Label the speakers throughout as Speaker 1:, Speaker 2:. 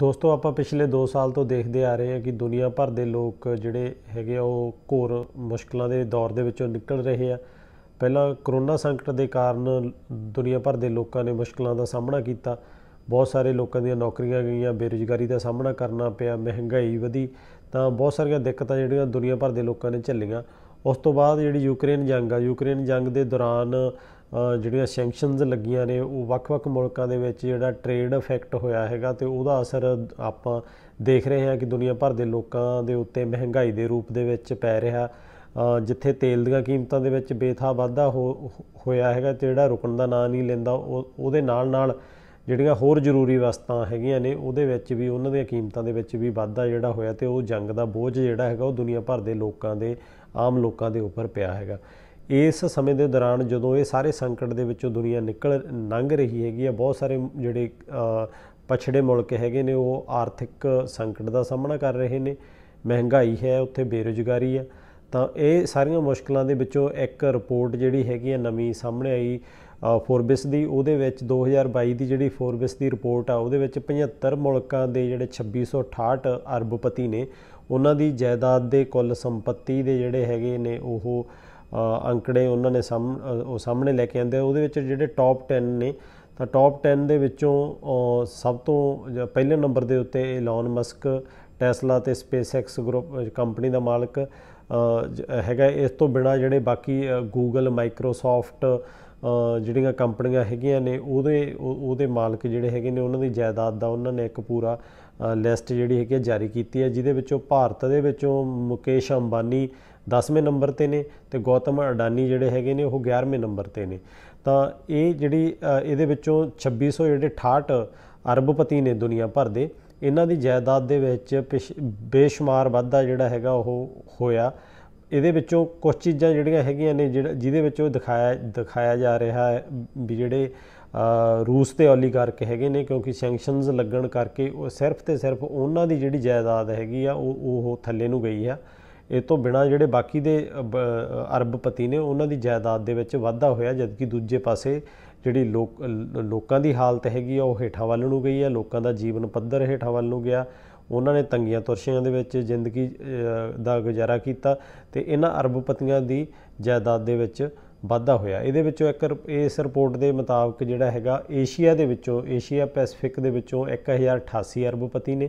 Speaker 1: ਦੋਸਤੋ ਆਪਾਂ ਪਿਛਲੇ 2 ਸਾਲ ਤੋਂ ਦੇਖਦੇ ਆ ਰਹੇ ਹਾਂ ਕਿ ਦੁਨੀਆ ਭਰ ਦੇ ਲੋਕ ਜਿਹੜੇ ਹੈਗੇ ਆ ਉਹ ਘੋਰ ਮੁਸ਼ਕਲਾਂ ਦੇ ਦੌਰ ਦੇ ਵਿੱਚੋਂ ਨਿਕਲ ਰਹੇ ਆ ਪਹਿਲਾਂ ਕਰੋਨਾ ਸੰਕਟ ਦੇ ਕਾਰਨ ਦੁਨੀਆ ਭਰ ਦੇ ਲੋਕਾਂ ਨੇ ਮੁਸ਼ਕਲਾਂ ਦਾ ਸਾਹਮਣਾ ਕੀਤਾ ਬਹੁਤ ਸਾਰੇ ਲੋਕਾਂ ਦੀਆਂ ਨੌਕਰੀਆਂ ਗਈਆਂ ਬੇਰੋਜ਼ਗਾਰੀ ਦਾ ਸਾਹਮਣਾ ਕਰਨਾ ਪਿਆ ਮਹਿੰਗਾਈ ਵਧੀ ਤਾਂ ਬਹੁਤ ਸਾਰੀਆਂ ਦਿੱਕਤਾਂ ਜਿਹੜੀਆਂ ਦੁਨੀਆ ਭਰ ਦੇ ਲੋਕਾਂ ਨੇ ਝੱਲੀਆਂ ਉਸ ਤੋਂ ਬਾਅਦ ਜਿਹੜੀ ਯੂਕਰੇਨ ਜੰਗ ਆ ਯੂਕਰੇਨ ਜੰਗ ਦੇ ਦੌਰਾਨ ਜਿਹੜੀਆਂ ਸੈਂਕਸ਼ਨਸ ਲੱਗੀਆਂ ਨੇ ਉਹ ਵੱਖ-ਵੱਖ ਮੁਲਕਾਂ ਦੇ ਵਿੱਚ ਜਿਹੜਾ ਟ੍ਰੇਡ ਇਫੈਕਟ ਹੋਇਆ ਹੈਗਾ ਤੇ ਉਹਦਾ ਅਸਰ ਆਪਾਂ ਦੇਖ ਰਹੇ ਹਾਂ ਕਿ ਦੁਨੀਆ ਭਰ ਦੇ ਲੋਕਾਂ ਦੇ ਉੱਤੇ ਮਹਿੰਗਾਈ ਦੇ ਰੂਪ ਦੇ ਵਿੱਚ ਪੈ ਰਿਹਾ ਜਿੱਥੇ ਤੇਲ ਦੀਆਂ ਕੀਮਤਾਂ ਦੇ ਵਿੱਚ ਬੇਥਾ ਵਾਧਾ ਹੋਇਆ ਹੈਗਾ ਤੇ ਜਿਹੜਾ ਰੁਕਣ ਦਾ ਨਾਂ ਨਹੀਂ ਲੈਂਦਾ ਉਹਦੇ ਨਾਲ ਨਾਲ ਜਿਹੜੀਆਂ ਹੋਰ ਜ਼ਰੂਰੀ ਵਸਤਾਂ ਹੈਗੀਆਂ ਨੇ ਉਹਦੇ ਵਿੱਚ ਵੀ ਉਹਨਾਂ ਦੀਆਂ ਕੀਮਤਾਂ ਦੇ ਵਿੱਚ ਵੀ ਵਾਧਾ ਜਿਹੜਾ ਹੋਇਆ ਤੇ ਉਹ ਜੰਗ ਦਾ ਬੋਝ ਜਿਹੜਾ ਹੈਗਾ ਉਹ ਦੁਨੀਆ ਭਰ ਦੇ ਲੋਕਾਂ ਦੇ ਆਮ ਲੋਕਾਂ ਦੇ ਉੱਪਰ ਪਿਆ ਹੈਗਾ ਇਸ ਸਮੇਂ ਦੇ ਦੌਰਾਨ ਜਦੋਂ ਇਹ ਸਾਰੇ ਸੰਕਟ ਦੇ ਵਿੱਚੋਂ ਦੁਨੀਆ ਨਿਕਲ ਲੰਘ ਰਹੀ ਹੈਗੀ ਆ ਬਹੁਤ ਸਾਰੇ ਜਿਹੜੇ ਪਛੜੇ ਮੁਲਕ ਹੈਗੇ ਨੇ ਉਹ ਆਰਥਿਕ ਸੰਕਟ ਦਾ ਸਾਹਮਣਾ ਕਰ ਰਹੇ ਨੇ ਮਹਿੰਗਾਈ ਹੈ ਉੱਥੇ ਬੇਰੋਜ਼ਗਾਰੀ ਆ ਤਾਂ ਇਹ ਸਾਰੀਆਂ ਮੁਸ਼ਕਲਾਂ ਦੇ ਵਿੱਚੋਂ ਇੱਕ ਰਿਪੋਰਟ ਜਿਹੜੀ ਹੈਗੀ ਆ ਨਵੀਂ ਸਾਹਮਣੇ ਆਈ ਫੋਰਬਿਸ ਦੀ ਉਹਦੇ ਵਿੱਚ 2022 ਦੀ ਜਿਹੜੀ ਫੋਰਬਿਸ ਦੀ ਰਿਪੋਰਟ ਆ ਉਹਦੇ ਵਿੱਚ 75 ਮੁਲਕਾਂ ਦੇ ਜਿਹੜੇ 2668 ਅਰਬਪਤੀ ਨੇ ਉਹਨਾਂ ਦੀ ਜਾਇਦਾਦ ਦੇ ਕੁੱਲ ਸੰਪਤੀ ਦੇ ਜਿਹੜੇ ਹੈਗੇ ਨੇ ਉਹ ਅੰਕੜੇ ਉਹਨਾਂ ਨੇ ਸਾਹਮਣੇ ਉਹ ਸਾਹਮਣੇ ਲੈ ਕੇ ਆਂਦੇ ਉਹਦੇ ਵਿੱਚ ਜਿਹੜੇ ਟਾਪ 10 ਨੇ ਤਾਂ ਟਾਪ 10 ਦੇ ਵਿੱਚੋਂ ਸਭ ਤੋਂ ਪਹਿਲੇ ਨੰਬਰ ਦੇ ਉੱਤੇ ਐਲਨ ਮਸਕ ਟੈਸਲਾ ਤੇ ਸਪੇਸਐਕਸ ਗਰੁੱਪ ਕੰਪਨੀ ਦਾ ਮਾਲਕ ਹੈਗਾ ਇਸ ਤੋਂ ਬਿਨਾ ਜਿਹੜੇ ਬਾਕੀ ਗੂਗਲ ਮਾਈਕਰੋਸਾਫਟ ਜਿਹੜੀਆਂ ਕੰਪਨੀਆਂ ਹੈਗੀਆਂ ਨੇ ਉਹਦੇ ਉਹਦੇ ਮਾਲਕ ਜਿਹੜੇ ਹੈਗੇ ਨੇ ਉਹਨਾਂ ਦੀ ਜਾਇਦਾਦ ਦਾ ਉਹਨਾਂ ਨੇ ਇੱਕ ਪੂਰਾ ਲਿਸਟ ਜਿਹੜੀ ਹੈਗੀ ਜਾਰੀ ਕੀਤੀ ਹੈ ਜਿਹਦੇ ਵਿੱਚੋਂ ਭਾਰਤ ਦੇ ਵਿੱਚੋਂ ਮੁਕੇਸ਼ ਅੰਬਾਨੀ 10ਵੇਂ ਨੰਬਰ ਤੇ ਨੇ ਤੇ ਗੌਤਮ ਅਡਾਨੀ ਜਿਹੜੇ ਹੈਗੇ ਨੇ ਉਹ 11ਵੇਂ ਨੰਬਰ ਤੇ ਨੇ ਤਾਂ ਇਹ ਜਿਹੜੀ ਇਹਦੇ ਵਿੱਚੋਂ 2600 ਜਿਹੜੇ 68 ਅਰਬਪਤੀ ਨੇ ਦੁਨੀਆ ਭਰ ਦੇ ਇਹਨਾਂ ਦੀ ਜਾਇਦਾਦ ਦੇ ਵਿੱਚ ਬੇਸ਼ੁਮਾਰ ਵਾਧਾ ਜਿਹੜਾ ਹੈਗਾ ਉਹ ਹੋਇਆ ਇਹਦੇ ਵਿੱਚੋਂ ਕੁਝ ਚੀਜ਼ਾਂ ਜਿਹੜੀਆਂ ਹੈਗੀਆਂ ਨੇ ਜਿਹਦੇ ਵਿੱਚ ਉਹ ਦਿਖਾਇਆ ਦਿਖਾਇਆ ਜਾ ਰਿਹਾ ਹੈ ਵੀ ਜਿਹੜੇ ਰੂਸ ਤੇ ਓਲੀਗਾਰਕ ਹੈਗੇ ਨੇ ਕਿਉਂਕਿ ਸੈਂਕਸ਼ਨਸ ਲੱਗਣ ਕਰਕੇ ਉਹ ਸਿਰਫ ਤੇ ਸਿਰਫ ਉਹਨਾਂ ਦੀ ਜਿਹੜੀ ਜਾਇਦਾਦ ਹੈਗੀ ਆ ਉਹ ਉਹ ਥੱਲੇ ਨੂੰ ਗਈ ਆ ਇਹ ਤੋਂ ਬਿਨਾ ਜਿਹੜੇ ਬਾਕੀ ਦੇ ਅਰਬਪਤੀ ਨੇ ਉਹਨਾਂ ਦੀ ਜਾਇਦਾਦ ਦੇ ਵਿੱਚ ਵਾਧਾ ਹੋਇਆ ਜਦਕਿ ਦੂਜੇ ਪਾਸੇ ਜਿਹੜੀ ਲੋਕ ਲੋਕਾਂ ਦੀ ਹਾਲਤ ਹੈਗੀ ਆ ਉਹ ਹੇਠਾਂ ਵੱਲ ਨੂੰ ਗਈ ਆ ਲੋਕਾਂ ਦਾ ਜੀਵਨ ਪੱਧਰ ਹੇਠਾਂ ਵੱਲ ਨੂੰ ਗਿਆ ਉਹਨਾਂ ਨੇ ਤੰਗੀਆਂ ਤੁਰਸ਼ੀਆਂ ਦੇ ਵਿੱਚ ਜ਼ਿੰਦਗੀ ਦਾ ਗੁਜ਼ਾਰਾ ਕੀਤਾ ਤੇ ਇਹਨਾਂ ਅਰਬਪਤੀਆਂ ਦੀ ਜਾਇਦਾਦ ਦੇ ਵਿੱਚ ਵਾਧਾ ਹੋਇਆ ਇਹਦੇ ਵਿੱਚੋਂ ਇੱਕ ਇਸ ਰਿਪੋਰਟ ਦੇ ਮੁਤਾਬਕ ਜਿਹੜਾ ਹੈਗਾ ਏਸ਼ੀਆ ਦੇ ਵਿੱਚੋਂ ਏਸ਼ੀਆ ਪੈਸੀਫਿਕ ਦੇ ਵਿੱਚੋਂ 1088 ਅਰਬਪਤੀ ਨੇ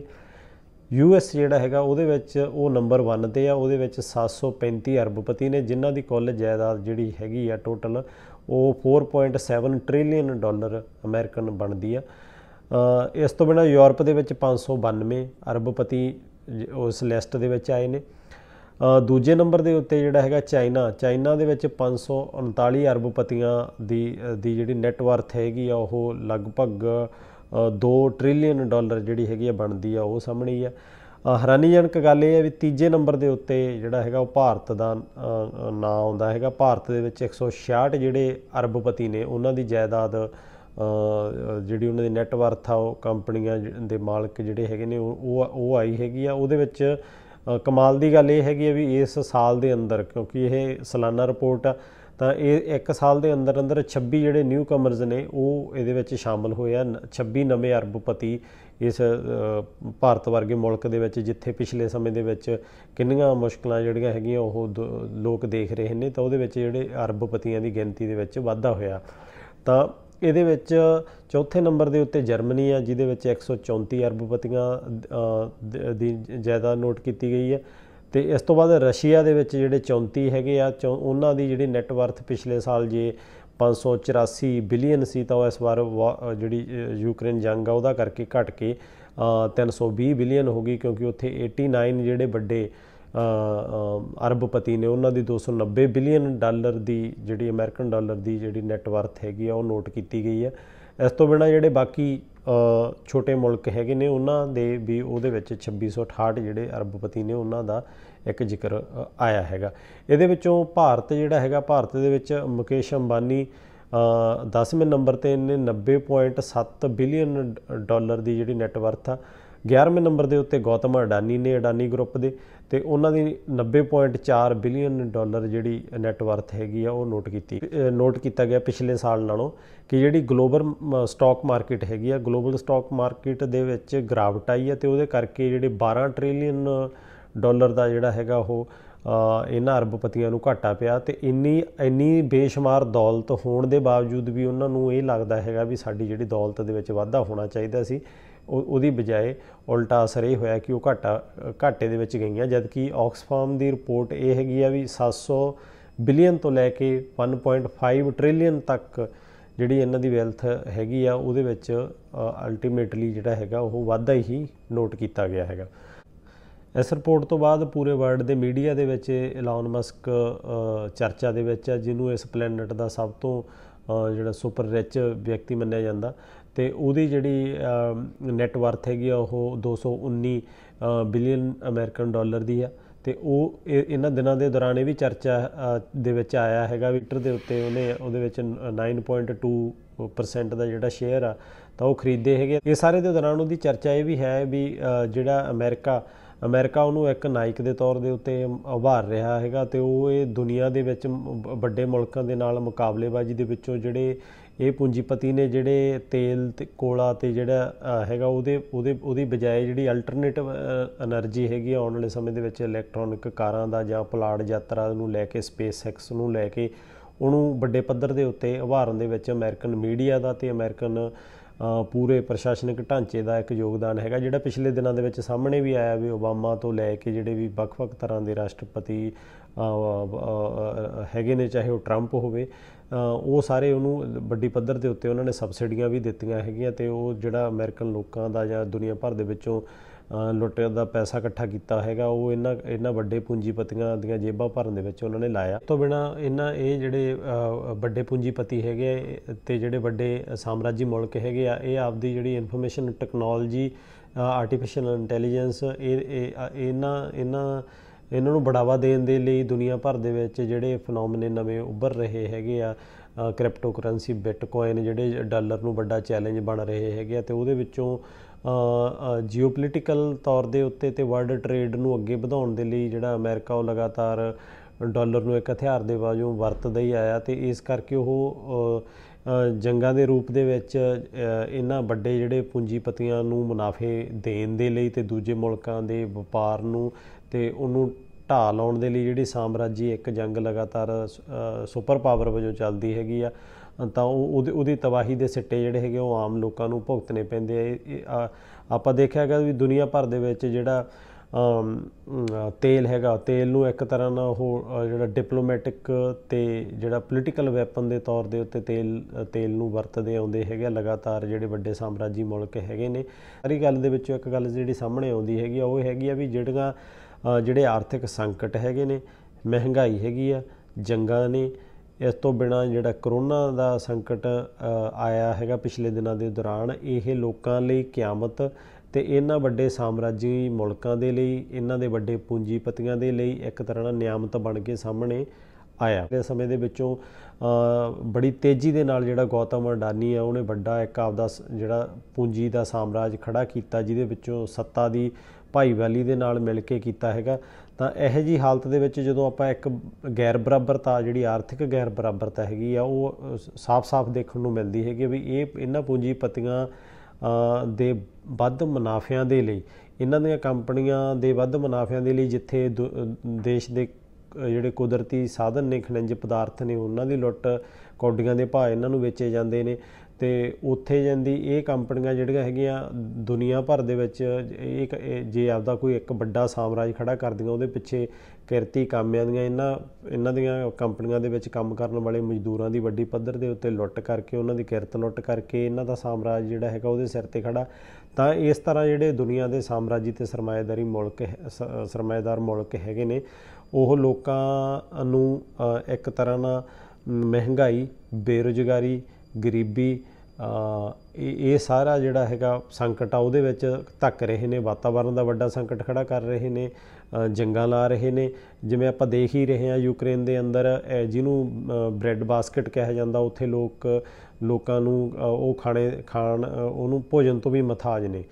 Speaker 1: ਯੂਐਸ ਜਿਹੜਾ ਹੈਗਾ ਉਹਦੇ ਵਿੱਚ ਉਹ ਨੰਬਰ 1 ਤੇ ਆ ਉਹਦੇ ਵਿੱਚ 735 ਅਰਬਪਤੀ ਨੇ ਜਿਨ੍ਹਾਂ ਦੀ ਕੁੱਲ ਜਾਇਦਾਦ ਜਿਹੜੀ ਹੈਗੀ ਆ ਟੋਟਲ ਉਹ 4.7 ਟ੍ਰਿਲੀਅਨ ਡਾਲਰ ਅਮਰੀਕਨ ਬਣਦੀ ਆ ਇਸ ਤੋਂ ਬਿਨਾ ਯੂਰਪ ਦੇ ਵਿੱਚ 592 ਅਰਬਪਤੀ ਉਸ ਲਿਸਟ ਦੇ ਵਿੱਚ ਆਏ ਨੇ ਦੂਜੇ ਨੰਬਰ ਦੇ ਉੱਤੇ ਜਿਹੜਾ ਹੈਗਾ ਚਾਈਨਾ ਚਾਈਨਾ ਦੇ ਵਿੱਚ 539 ਅਰਬਪਤੀਆਂ ਦੀ ਦੀ ਜਿਹੜੀ ਨੈਟਵਰਥ ਹੈਗੀ ਆ ਉਹ ਲਗਭਗ 2 ਟ੍ਰਿਲੀਅਨ ਡਾਲਰ ਜਿਹੜੀ ਹੈਗੀ ਆ ਬਣਦੀ ਆ ਉਹ ਸਾਹਮਣੀ ਆ ਹੈਰਾਨੀਜਨਕ ਗੱਲ ਇਹ ਹੈ ਵੀ ਤੀਜੇ ਨੰਬਰ ਦੇ ਉੱਤੇ ਜਿਹੜਾ ਹੈਗਾ ਉਹ ਭਾਰਤ ਦਾ ਨਾਂ ਆਉਂਦਾ ਹੈਗਾ ਭਾਰਤ ਦੇ ਵਿੱਚ 166 ਜਿਹੜੇ ਅਰਬਪਤੀ ਨੇ ਉਹਨਾਂ ਦੀ ਜਾਇਦਾਦ ਜਿਹੜੀ ਉਹਨਾਂ ਦੀ ਨੈਟਵਰਥ ਆ ਉਹ ਕੰਪਨੀਆਂ ਦੇ ਮਾਲਕ ਜਿਹੜੇ ਹੈਗੇ ਨੇ ਉਹ ਉਹ ਆਈ ਹੈਗੀ ਆ ਉਹਦੇ ਵਿੱਚ ਕਮਾਲ ਦੀ ਗੱਲ ਇਹ ਹੈਗੀ ਹੈ ਵੀ ਇਸ ਸਾਲ ਦੇ ਅੰਦਰ ਕਿਉਂਕਿ ਇਹ ਸਾਲਾਨਾ ਰਿਪੋਰਟ ਆ ਤਾਂ ਇਹ 1 ਸਾਲ ਦੇ ਅੰਦਰ ਅੰਦਰ 26 ਜਿਹੜੇ ਨਿਊ ਕਮਰਸ ਨੇ ਉਹ ਇਹਦੇ ਵਿੱਚ ਸ਼ਾਮਲ ਹੋਏ ਆ 26 ਨਵੇਂ ਅਰਬਪਤੀ ਇਸ ਭਾਰਤ ਵਰਗੇ ਮੁਲਕ ਦੇ ਵਿੱਚ ਜਿੱਥੇ ਪਿਛਲੇ ਸਮੇਂ ਦੇ ਵਿੱਚ ਕਿੰਨੀਆਂ ਮੁਸ਼ਕਲਾਂ ਜਿਹੜੀਆਂ ਹੈਗੀਆਂ ਉਹ ਲੋਕ ਦੇਖ ਰਹੇ ਨੇ ਤਾਂ ਉਹਦੇ ਵਿੱਚ ਜਿਹੜੇ ਅਰਬਪਤੀਆਂ ਦੀ ਗਿਣਤੀ ਦੇ ਵਿੱਚ ਵਾਧਾ ਹੋਇਆ ਤਾਂ ਇਹਦੇ ਵਿੱਚ ਚੌਥੇ ਨੰਬਰ ਦੇ ਉੱਤੇ ਜਰਮਨੀ ਆ ਜਿਹਦੇ ਵਿੱਚ 134 ਅਰਬਪਤੀਆਂ ਦੀ ਜਾਇਦਾਦ ਨੋਟ ਕੀਤੀ ਗਈ ਹੈ ਤੇ ਇਸ ਤੋਂ ਬਾਅਦ ਰਸ਼ੀਆ ਦੇ ਵਿੱਚ ਜਿਹੜੇ 34 ਹੈਗੇ ਆ ਉਹਨਾਂ ਦੀ ਜਿਹੜੀ ਨੈਟ ਵਰਥ ਪਿਛਲੇ ਸਾਲ ਜੇ 584 ਬਿਲੀਅਨ ਸੀ ਤਾਂ ਇਸ ਵਾਰ ਜਿਹੜੀ ਯੂਕਰੇਨ ਜੰਗ ਆ ਉਹਦਾ ਕਰਕੇ ਘਟ ਕੇ 320 ਬਿਲੀਅਨ ਹੋ ਗਈ ਕਿਉਂਕਿ ਉੱਥੇ 89 ਜਿਹੜੇ ਵੱਡੇ ਅਰਬਪਤੀ ਨੇ ਉਹਨਾਂ ਦੀ 290 ਬਿਲੀਅਨ ਡਾਲਰ ਦੀ ਜਿਹੜੀ ਅਮਰੀਕਨ ਡਾਲਰ ਦੀ ਜਿਹੜੀ ਨੈਟ ਵਰਥ ਹੈਗੀ ਆ ਉਹ ਨੋਟ ਕੀਤੀ ਗਈ ਹੈ ਇਸ ਤੋਂ ਬਿਨਾ ਜਿਹੜੇ ਬਾਕੀ ਛੋਟੇ ਮੁਲਕ ਹੈਗੇ ਨੇ ਉਹਨਾਂ ਦੇ ਵੀ ਉਹਦੇ ਵਿੱਚ 2668 ਜਿਹੜੇ ਅਰਬਪਤੀ ਨੇ ਉਹਨਾਂ ਦਾ ਇੱਕ ਜ਼ਿਕਰ ਆਇਆ ਹੈਗਾ ਇਹਦੇ ਵਿੱਚੋਂ ਭਾਰਤ ਜਿਹੜਾ ਹੈਗਾ ਭਾਰਤ ਦੇ ਵਿੱਚ ਮੁਕੇਸ਼ ਅੰਬਾਨੀ 10ਵੇਂ ਨੰਬਰ ਤੇ ਇਹਨੇ 90.7 ਬਿਲੀਅਨ ਡਾਲਰ ਦੀ ਜਿਹੜੀ ਨੈਟ ਵਰਥ ਆ 11ਵੇਂ ਨੰਬਰ ਦੇ ਉੱਤੇ ਗੌਤਮ ਅਡਾਨੀ ਨੇ ਅਡਾਨੀ ਗਰੁੱਪ ਦੇ ਤੇ ਉਹਨਾਂ ਦੀ 90.4 ਬਿਲੀਅਨ ਡਾਲਰ ਜਿਹੜੀ ਨੈਟ ਵਰਥ ਹੈਗੀ ਆ ਉਹ ਨੋਟ ਕੀਤੀ ਨੋਟ ਕੀਤਾ ਗਿਆ ਪਿਛਲੇ ਸਾਲ ਨਾਲੋਂ ਕਿ ਜਿਹੜੀ ਗਲੋਬਲ ਸਟਾਕ ਮਾਰਕੀਟ ਹੈਗੀ ਆ ਗਲੋਬਲ ਸਟਾਕ ਮਾਰਕੀਟ ਦੇ ਵਿੱਚ ਗਰਾਵਟ ਆਈ ਹੈ ਤੇ ਉਹਦੇ ਕਰਕੇ ਜਿਹੜੇ 12 ਟ੍ਰਿਲੀਅਨ ਡਾਲਰ ਦਾ ਜਿਹੜਾ ਹੈਗਾ ਉਹ ਇਹਨਾਂ ਅਰਬਪਤੀਆਂ ਨੂੰ ਘਾਟਾ ਪਿਆ ਤੇ ਇੰਨੀ ਇੰਨੀ ਬੇਸ਼ੁਮਾਰ ਦੌਲਤ ਹੋਣ ਦੇ ਬਾਵਜੂਦ ਵੀ ਉਹਨਾਂ ਨੂੰ ਇਹ ਲੱਗਦਾ ਹੈਗਾ ਵੀ ਸਾਡੀ ਜਿਹੜੀ ਦੌਲਤ ਦੇ ਵਿੱਚ ਵਾਧਾ ਹੋਣਾ ਚਾਹੀਦਾ ਸੀ ਉਹਦੀ ਬਜਾਏ ਉਲਟਾ ਅਸਰ ਇਹ ਹੋਇਆ ਕਿ ਉਹ ਘਾਟਾ ਘਾਟੇ ਦੇ ਵਿੱਚ ਗਈਆਂ ਜਦਕਿ ਆਕਸਫਾਰਮ ਦੀ ਰਿਪੋਰਟ ਇਹ ਹੈਗੀ ਆ ਵੀ 700 ਬਿਲੀਅਨ ਤੋਂ ਲੈ ਕੇ 1.5 ਟ੍ਰਿਲੀਅਨ ਤੱਕ ਜਿਹੜੀ ਇਹਨਾਂ ਦੀ ਵੈਲਥ ਹੈਗੀ ਆ ਉਹਦੇ ਵਿੱਚ ਅਲਟੀਮੇਟਲੀ ਜਿਹੜਾ ਹੈਗਾ ਉਹ ਵਾਧਾ ਹੀ ਨੋਟ ਕੀਤਾ ਗਿਆ ਹੈਗਾ ਇਸ ਰਿਪੋਰਟ ਤੋਂ ਬਾਅਦ ਪੂਰੇ ਵਰਲਡ ਦੇ ਮੀਡੀਆ ਦੇ ਵਿੱਚ ਐਲਨ ਮਸਕ ਚਰਚਾ ਦੇ ਵਿੱਚ ਹੈ ਜਿਹਨੂੰ ਇਸ ਪਲੈਨਟ ਦਾ ਸਭ ਤੋਂ ਜਿਹੜਾ ਸੁਪਰ ਰਿਚ ਵਿਅਕਤੀ ਮੰਨਿਆ ਜਾਂਦਾ ਤੇ ਉਹਦੀ ਜਿਹੜੀ ਨੈਟ ਵਰਥ ਹੈਗੀ ਉਹ 219 ਬਿਲੀਅਨ ਅਮਰੀਕਨ ਡਾਲਰ ਦੀ ਆ ਤੇ ਉਹ ਇਹਨਾਂ ਦਿਨਾਂ ਦੇ ਦੌਰਾਨ ਇਹ ਵੀ ਚਰਚਾ ਦੇ ਵਿੱਚ ਆਇਆ ਹੈਗਾ ਟਵਿੱਟਰ ਦੇ ਉੱਤੇ ਉਹਨੇ ਉਹਦੇ ਵਿੱਚ 9.2% ਦਾ ਜਿਹੜਾ ਸ਼ੇਅਰ ਆ ਤਾਂ ਉਹ ਖਰੀਦੇ ਹੈਗੇ ਇਹ ਸਾਰੇ ਦੇ ਦੌਰਾਨ ਉਹਦੀ ਚਰਚਾ ਇਹ ਵੀ ਹੈ ਵੀ ਜਿਹੜਾ ਅਮਰੀਕਾ ਅਮਰੀਕਾ ਉਹਨੂੰ ਇੱਕ ਨਾਇਕ ਦੇ ਤੌਰ ਦੇ ਉੱਤੇ ਉਭਾਰ ਰਿਹਾ ਹੈਗਾ ਤੇ ਉਹ ਇਹ ਦੁਨੀਆ ਦੇ ਵਿੱਚ ਵੱਡੇ ਮੁਲਕਾਂ ਦੇ ਨਾਲ ਮੁਕਾਬਲੇਬਾਜ਼ੀ ਦੇ ਵਿੱਚੋਂ ਜਿਹੜੇ ਇਹ ਪੂੰਜੀਪਤੀ ਨੇ ਜਿਹੜੇ ਤੇਲ ਤੇ ਕੋਲਾ ਤੇ ਜਿਹੜਾ ਹੈਗਾ ਉਹਦੇ ਉਹਦੇ ਉਹਦੀ ਬਜਾਏ ਜਿਹੜੀ ਅਲਟਰਨੇਟਿਵ એનર્ਜੀ ਹੈਗੀ ਆਉਣ ਵਾਲੇ ਸਮੇਂ ਦੇ ਵਿੱਚ ਇਲੈਕਟ੍ਰੋਨਿਕ ਕਾਰਾਂ ਦਾ ਜਾਂ ਪਲਾੜ ਯਾਤਰਾ ਨੂੰ ਲੈ ਕੇ ਸਪੇਸ ਐਕਸ ਨੂੰ ਲੈ ਕੇ ਉਹਨੂੰ ਵੱਡੇ ਪੱਧਰ ਦੇ ਉੱਤੇ ਉਭਾਰਨ ਦੇ ਵਿੱਚ ਅਮਰੀਕਨ ਮੀਡੀਆ ਦਾ ਤੇ ਅਮਰੀਕਨ ਪੂਰੇ ਪ੍ਰਸ਼ਾਸਨਿਕ ਢਾਂਚੇ ਦਾ ਇੱਕ ਯੋਗਦਾਨ ਹੈਗਾ ਜਿਹੜਾ ਪਿਛਲੇ ਦਿਨਾਂ ਦੇ ਵਿੱਚ ਸਾਹਮਣੇ ਵੀ ਆਇਆ ਵੀ ਓਬਾਮਾ ਤੋਂ ਲੈ ਕੇ ਜਿਹੜੇ ਵੀ ਵੱਖ-ਵੱਖ ਤਰ੍ਹਾਂ ਦੇ ਰਾਸ਼ਟਰਪਤੀ ਹੈਗੇ ਨੇ ਚਾਹੇ ਉਹ ਟਰੰਪ ਹੋਵੇ ਉਹ ਸਾਰੇ ਉਹਨੂੰ ਵੱਡੀ ਪੱਧਰ ਦੇ ਉੱਤੇ ਉਹਨਾਂ ਨੇ ਸਬਸਿਡੀਆਂ ਵੀ ਦਿੱਤੀਆਂ ਹੈਗੀਆਂ ਤੇ ਉਹ ਜਿਹੜਾ ਅਮਰੀਕਨ ਲੋਕਾਂ ਦਾ ਜਾਂ ਦੁਨੀਆ ਭਰ ਦੇ ਵਿੱਚੋਂ ਲੁੱਟਿਆ ਦਾ ਪੈਸਾ ਇਕੱਠਾ ਕੀਤਾ ਹੈਗਾ ਉਹ ਇਹਨਾਂ ਇਹਨਾਂ ਵੱਡੇ ਪੂੰਜੀਪਤੀਆਂ ਦੀਆਂ ਜੇਬਾਂ ਭਰਨ ਦੇ ਵਿੱਚ ਉਹਨਾਂ ਨੇ ਲਾਇਆ ਤੋਂ ਬਿਨਾ ਇਹਨਾਂ ਇਹ ਜਿਹੜੇ ਵੱਡੇ ਪੂੰਜੀਪਤੀ ਹੈਗੇ ਤੇ ਜਿਹੜੇ ਵੱਡੇ ਸਾਮਰਾਜੀ ਮੁਲਕ ਹੈਗੇ ਆ ਇਹ ਆਪਦੀ ਜਿਹੜੀ ਇਨਫੋਰਮੇਸ਼ਨ ਟੈਕਨੋਲੋਜੀ ਆਰਟੀਫੀਸ਼ੀਅਲ ਇੰਟੈਲੀਜੈਂਸ ਇਹ ਇਹਨਾਂ ਇਹਨਾਂ ਇਹਨਾਂ ਨੂੰ ਬੜਾਵਾ ਦੇਣ ਦੇ ਲਈ ਦੁਨੀਆ ਭਰ ਦੇ ਵਿੱਚ ਜਿਹੜੇ ਫਨੋਮਨੇ ਨਵੇਂ ਉੱਭਰ ਰਹੇ ਹੈਗੇ ਆ ਕ੍ਰਿਪਟੋ ਕਰੰਸੀ ਬਿਟਕੋਇਨ ਜਿਹੜੇ ਡਾਲਰ ਨੂੰ ਵੱਡਾ ਚੈਲੰਜ ਬਣ ਰਹੇ ਹੈਗੇ ਆ ਤੇ ਉਹਦੇ ਵਿੱਚੋਂ ਜੀਓਪੋਲਿਟੀਕਲ ਤੌਰ ਦੇ ਉੱਤੇ ਤੇ ਵਰਲਡ ਟ੍ਰੇਡ ਨੂੰ ਅੱਗੇ ਵਧਾਉਣ ਦੇ ਲਈ ਜਿਹੜਾ ਅਮਰੀਕਾ ਉਹ ਲਗਾਤਾਰ ਡਾਲਰ ਨੂੰ ਇੱਕ ਹਥਿਆਰ ਦੇ ਵਜੋਂ ਵਰਤਦਾ ਹੀ ਆਇਆ ਤੇ ਇਸ ਕਰਕੇ ਉਹ ਜੰਗਾਂ ਦੇ ਰੂਪ ਦੇ ਵਿੱਚ ਇਹਨਾਂ ਵੱਡੇ ਜਿਹੜੇ ਪੂੰਜੀਪਤੀਆਂ ਨੂੰ ਮੁਨਾਫੇ ਦੇਣ ਦੇ ਲਈ ਤੇ ਦੂਜੇ ਮੁਲਕਾਂ ਦੇ ਵਪਾਰ ਨੂੰ ਤੇ ਉਹਨੂੰ ਢਾਹ ਲਾਉਣ ਦੇ ਲਈ ਜਿਹੜੀ ਸਾਮਰਾਜੀ ਇੱਕ ਜੰਗ ਲਗਾਤਾਰ ਸੁਪਰ ਪਾਵਰ ਵਜੋਂ ਚੱਲਦੀ ਹੈਗੀ ਆ ਤਾਂ ਉਹ ਉਹਦੀ ਤਬਾਹੀ ਦੇ ਸਿੱਟੇ ਜਿਹੜੇ ਹੈਗੇ ਉਹ ਆਮ ਲੋਕਾਂ ਨੂੰ ਭੁਗਤਨੇ ਪੈਂਦੇ ਆ ਆਪਾਂ ਦੇਖਿਆ ਹੈਗਾ ਵੀ ਦੁਨੀਆ ਭਰ ਦੇ ਵਿੱਚ ਜਿਹੜਾ ਤੇਲ ਹੈਗਾ ਤੇਲ ਨੂੰ ਇੱਕ ਤਰ੍ਹਾਂ ਨਾਲ ਉਹ ਜਿਹੜਾ ਡਿਪਲੋਮੈਟਿਕ ਤੇ ਜਿਹੜਾ ਪੋਲੀਟੀਕਲ ਵੈਪਨ ਦੇ ਤੌਰ ਦੇ ਉੱਤੇ ਤੇਲ ਤੇਲ ਨੂੰ ਵਰਤਦੇ ਆਉਂਦੇ ਹੈਗੇ ਲਗਾਤਾਰ ਜਿਹੜੇ ਵੱਡੇ ਸਾਮਰਾਜੀ ਮੁਲਕ ਹੈਗੇ ਨੇ ਸਾਰੀ ਗੱਲ ਦੇ ਵਿੱਚੋਂ ਇੱਕ ਗੱਲ ਜਿਹੜੀ ਸਾਹਮਣੇ ਆਉਂਦੀ ਹੈਗੀ ਉਹ ਹੈਗੀ ਆ ਵੀ ਜਿਹੜੀਆਂ ਜਿਹੜੇ ਆਰਥਿਕ ਸੰਕਟ ਹੈਗੇ ਨੇ ਮਹਿੰਗਾਈ ਹੈਗੀ ਆ ਜੰਗਾਂ ਨੇ ਇਸ ਤੋਂ ਬਿਨਾ ਜਿਹੜਾ ਕਰੋਨਾ ਦਾ ਸੰਕਟ ਆਇਆ ਹੈਗਾ ਪਿਛਲੇ ਦਿਨਾਂ ਦੇ ਦੌਰਾਨ ਇਹ ਲੋਕਾਂ ਲਈ ਕਿਆਮਤ ਤੇ ਇਹਨਾਂ ਵੱਡੇ ਸਾਮਰਾਜੀ ਮੁਲਕਾਂ ਦੇ ਲਈ ਇਹਨਾਂ ਦੇ ਵੱਡੇ ਪੂੰਜੀਪਤੀਆਂ ਦੇ ਲਈ ਇੱਕ ਤਰ੍ਹਾਂ ਦਾ ਨਿਯਮਤ ਬਣ ਕੇ ਸਾਹਮਣੇ ਆਇਆ ਇਸ ਸਮੇਂ ਦੇ ਵਿੱਚੋਂ ਬੜੀ ਤੇਜ਼ੀ ਦੇ ਨਾਲ ਜਿਹੜਾ ਗੌਤਮ ਅਡਾਨੀ ਆ ਉਹਨੇ ਵੱਡਾ ਇੱਕ ਆਪਦਾ ਜਿਹੜਾ ਪੂੰਜੀ ਦਾ ਸਾਮਰਾਜ ਖੜਾ ਕੀਤਾ ਜਿਹਦੇ ਵਿੱਚੋਂ ਸੱਤਾ ਦੀ ਭਾਈ ਵਾਲੀ ਦੇ ਨਾਲ ਮਿਲ ਕੇ ਕੀਤਾ ਹੈਗਾ ਤਾਂ ਇਹ ਜੀ ਹਾਲਤ ਦੇ ਵਿੱਚ ਜਦੋਂ ਆਪਾਂ ਇੱਕ ਗੈਰ ਬਰਾਬਰਤਾ ਜਿਹੜੀ ਆਰਥਿਕ ਗੈਰ ਬਰਾਬਰਤਾ ਹੈਗੀ ਆ ਉਹ ਸਾਫ਼-ਸਾਫ਼ ਦੇਖਣ ਨੂੰ ਮਿਲਦੀ ਹੈਗੀ ਵੀ ਇਹ ਇਹਨਾਂ ਪੂੰਜੀਪਤੀਆਂ ਦੇ ਵੱਧ ਮੁਨਾਫਿਆਂ ਦੇ ਲਈ ਇਹਨਾਂ ਦੀਆਂ ਕੰਪਨੀਆਂ ਦੇ ਵੱਧ ਮੁਨਾਫਿਆਂ ਦੇ ਲਈ ਜਿੱਥੇ ਦੇਸ਼ ਦੇ ਜਿਹੜੇ ਕੁਦਰਤੀ ਸਾਧਨ ਨੇ ਖਣਿਜ ਪਦਾਰਥ ਨੇ ਉਹਨਾਂ ਦੀ ਲੁੱਟ ਕੌਡੀਆਂ ਦੇ ਭਾਅ ਇਹਨਾਂ ਨੂੰ ਵੇਚੇ ਜਾਂਦੇ ਨੇ ਤੇ ਉੱਥੇ ਜਾਂਦੀ ਇਹ ਕੰਪਨੀਆਂ ਜਿਹੜੀਆਂ ਹੈਗੀਆਂ ਦੁਨੀਆ ਭਰ ਦੇ ਵਿੱਚ ਇੱਕ ਜੇ ਆਪਦਾ ਕੋਈ ਇੱਕ ਵੱਡਾ ਸਾਮਰਾਜ ਖੜਾ ਕਰਦੀਆਂ ਉਹਦੇ ਪਿੱਛੇ ਕਿਰਤੀ ਕਾਮਿਆਂ ਦੀਆਂ ਇਹਨਾਂ ਇਹਨਾਂ ਦੀਆਂ ਕੰਪਨੀਆਂ ਦੇ ਵਿੱਚ ਕੰਮ ਕਰਨ ਵਾਲੇ ਮਜ਼ਦੂਰਾਂ ਦੀ ਵੱਡੀ ਪੱਧਰ ਦੇ ਉੱਤੇ ਲੁੱਟ ਕਰਕੇ ਉਹਨਾਂ ਦੀ ਕਿਰਤ ਲੁੱਟ ਕਰਕੇ ਇਹਨਾਂ ਦਾ ਸਾਮਰਾਜ ਜਿਹੜਾ ਹੈਗਾ ਉਹਦੇ ਸਿਰ ਤੇ ਖੜਾ ਤਾਂ ਇਸ ਤਰ੍ਹਾਂ ਜਿਹੜੇ ਦੁਨੀਆ ਦੇ ਸਾਮਰਾਜੀ ਤੇ ਸਰਮਾਇਦਾਰੀ ਮੁਲਕ ਸਰਮਾਇਦਾਰ ਮੁਲਕ ਹੈਗੇ ਨੇ ਉਹ ਲੋਕਾਂ ਨੂੰ ਇੱਕ ਤਰ੍ਹਾਂ ਨਾਲ ਮਹਿੰਗਾਈ ਬੇਰੋਜ਼ਗਾਰੀ ਗਰੀਬੀ ਇਹ ਸਾਰਾ ਜਿਹੜਾ ਹੈਗਾ ਸੰਕਟ ਆ ਉਹਦੇ ਵਿੱਚ ਧੱਕ ਰਹੇ ਨੇ ਵਾਤਾਵਰਣ ਦਾ ਵੱਡਾ ਸੰਕਟ ਖੜਾ ਕਰ ਰਹੇ ਨੇ ਜੰਗਾਂ ਲਾ ਰਹੇ ਨੇ ਜਿਵੇਂ ਆਪਾਂ ਦੇਖ ਹੀ ਰਹੇ ਹਾਂ ਯੂਕਰੇਨ ਦੇ ਅੰਦਰ ਜਿਹਨੂੰ ਬ੍ਰੈਡ ਬਾਸਕਟ ਕਿਹਾ ਜਾਂਦਾ ਉੱਥੇ ਲੋਕ ਲੋਕਾਂ ਨੂੰ ਉਹ ਖਾਣੇ ਖਾਣ ਉਹਨੂੰ ਭੋਜਨ ਤੋਂ ਵੀ ਮਥਾਜ ਨੇ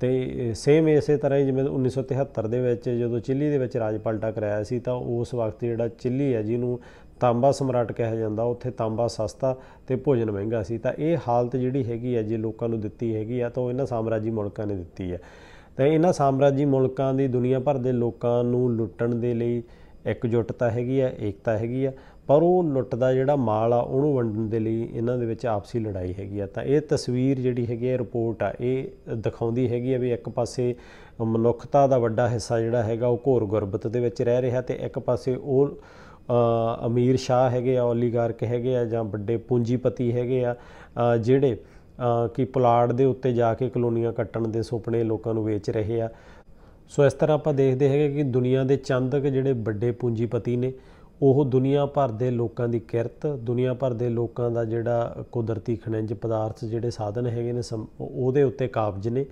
Speaker 1: ਤੇ ਸੇਮ ਇਸੇ ਤਰ੍ਹਾਂ ਹੀ ਜਿਵੇਂ 1973 ਦੇ ਵਿੱਚ ਜਦੋਂ ਚਿੱਲੀ ਦੇ ਵਿੱਚ ਰਾਜ ਪਲਟਾ ਕਰਾਇਆ ਸੀ ਤਾਂ ਉਸ ਵਕਤ ਜਿਹੜਾ ਚਿੱਲੀ ਹੈ ਜਿਹਨੂੰ ਤਾਂਬਾ ਸਮਰਾਟ ਕਿਹਾ ਜਾਂਦਾ ਉੱਥੇ ਤਾਂਬਾ ਸਸਤਾ ਤੇ ਭੋਜਨ ਮਹਿੰਗਾ ਸੀ ਤਾਂ ਇਹ ਹਾਲਤ ਜਿਹੜੀ ਹੈਗੀ ਹੈ ਜੇ ਲੋਕਾਂ ਨੂੰ ਦਿੱਤੀ ਹੈਗੀ ਆ ਤਾਂ ਉਹ ਇਹਨਾਂ ਸਾਮਰਾਜੀ ਮੁਲਕਾਂ ਨੇ ਦਿੱਤੀ ਹੈ ਤਾਂ ਇਹਨਾਂ ਸਾਮਰਾਜੀ ਮੁਲਕਾਂ ਦੀ ਦੁਨੀਆ ਭਰ ਦੇ ਲੋਕਾਂ ਨੂੰ ਲੁੱਟਣ ਦੇ ਲਈ ਇਕਜੁੱਟਤਾ ਹੈਗੀ ਆ ਏਕਤਾ ਹੈਗੀ ਆ ਪਰ ਉਹ ਲੁੱਟ ਦਾ ਜਿਹੜਾ ਮਾਲ ਆ ਉਹਨੂੰ ਵੰਡਣ ਦੇ ਲਈ ਇਹਨਾਂ ਦੇ ਵਿੱਚ ਆਪਸੀ ਲੜਾਈ ਹੈਗੀ ਆ ਤਾਂ ਇਹ ਤਸਵੀਰ ਜਿਹੜੀ ਹੈਗੀ ਆ ਰਿਪੋਰਟ ਆ ਇਹ ਦਿਖਾਉਂਦੀ ਹੈਗੀ ਆ ਵੀ ਇੱਕ ਪਾਸੇ ਮਨੁੱਖਤਾ ਦਾ ਵੱਡਾ ਹਿੱਸਾ ਜਿਹੜਾ ਹੈਗਾ ਉਹ ਘੋਰ ਗੁਰਬਤ ਦੇ ਵਿੱਚ ਰਹਿ ਰਿਹਾ ਤੇ ਇੱਕ ਪਾਸੇ ਉਹ ਅਮੀਰ ਸ਼ਾਹ ਹੈਗੇ ਆ ਓਲੀਗਾਰਕ ਹੈਗੇ ਆ ਜਾਂ ਵੱਡੇ ਪੂੰਜੀਪਤੀ ਹੈਗੇ ਆ ਜਿਹੜੇ ਕਿ ਪੁਲਾੜ ਦੇ ਉੱਤੇ ਜਾ ਕੇ ਕਲੋਨੀਆਂ ਕੱਟਣ ਦੇ ਸੁਪਨੇ ਲੋਕਾਂ ਨੂੰ ਵੇਚ ਰਹੇ ਆ ਸੋ ਇਸ ਤਰ੍ਹਾਂ ਆਪਾਂ ਦੇਖਦੇ ਹੈਗੇ ਕਿ ਦੁਨੀਆ ਦੇ ਚੰਦਕ ਜਿਹੜੇ ਵੱਡੇ ਪੂੰਜੀਪਤੀ ਨੇ ਉਹ ਦੁਨੀਆ ਭਰ ਦੇ ਲੋਕਾਂ ਦੀ ਕਿਰਤ ਦੁਨੀਆ ਭਰ ਦੇ ਲੋਕਾਂ ਦਾ ਜਿਹੜਾ ਕੁਦਰਤੀ ਖਣਿਜ ਪਦਾਰਥ ਜਿਹੜੇ ਸਾਧਨ ਹੈਗੇ ਨੇ ਉਹਦੇ ਉੱਤੇ ਕਾਬਜ ਨੇ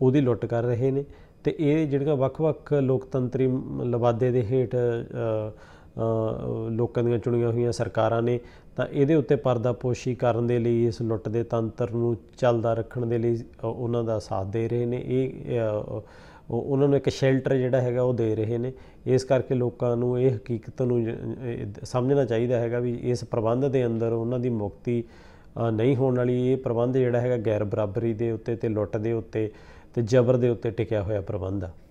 Speaker 1: ਉਹਦੀ ਲੁੱਟ ਕਰ ਰਹੇ ਨੇ ਤੇ ਇਹ ਜਿਹੜੀਆਂ ਵੱਖ-ਵੱਖ ਲੋਕਤੰਤਰੀ ਲਵਾਦੇ ਦੇ ਹੇਠ ਲੋਕਾਂ ਦੀਆਂ ਚੁਣੀਆਂ ਹੋਈਆਂ ਸਰਕਾਰਾਂ ਨੇ ਤਾਂ ਇਹਦੇ ਉੱਤੇ ਪਰਦਾਪੋਸ਼ੀ ਕਰਨ ਦੇ ਲਈ ਇਸ ਲੁੱਟ ਦੇ ਤੰਤਰ ਨੂੰ ਚੱਲਦਾ ਰੱਖਣ ਦੇ ਲਈ ਉਹਨਾਂ ਦਾ ਸਾਥ ਦੇ ਰਹੇ ਨੇ ਇਹ ਉਹਨਾਂ ਨੂੰ ਇੱਕ ਸ਼ੈਲਟਰ ਜਿਹੜਾ ਹੈਗਾ ਉਹ ਦੇ ਰਹੇ ਨੇ ਇਸ ਕਰਕੇ ਲੋਕਾਂ ਨੂੰ ਇਹ ਹਕੀਕਤ ਨੂੰ ਸਮਝਣਾ ਚਾਹੀਦਾ ਹੈਗਾ ਵੀ ਇਸ ਪ੍ਰਬੰਧ ਦੇ ਅੰਦਰ ਉਹਨਾਂ ਦੀ ਮੁਕਤੀ ਨਹੀਂ ਹੋਣ ਵਾਲੀ ਇਹ ਪ੍ਰਬੰਧ ਜਿਹੜਾ ਹੈਗਾ ਗੈਰ ਬਰਾਬਰੀ ਦੇ ਉੱਤੇ ਤੇ ਲੁੱਟ ਦੇ ਉੱਤੇ ਤੇ ਜ਼ਬਰ ਦੇ ਉੱਤੇ ਟਿਕਿਆ ਹੋਇਆ ਪ੍ਰਬੰਧ ਆ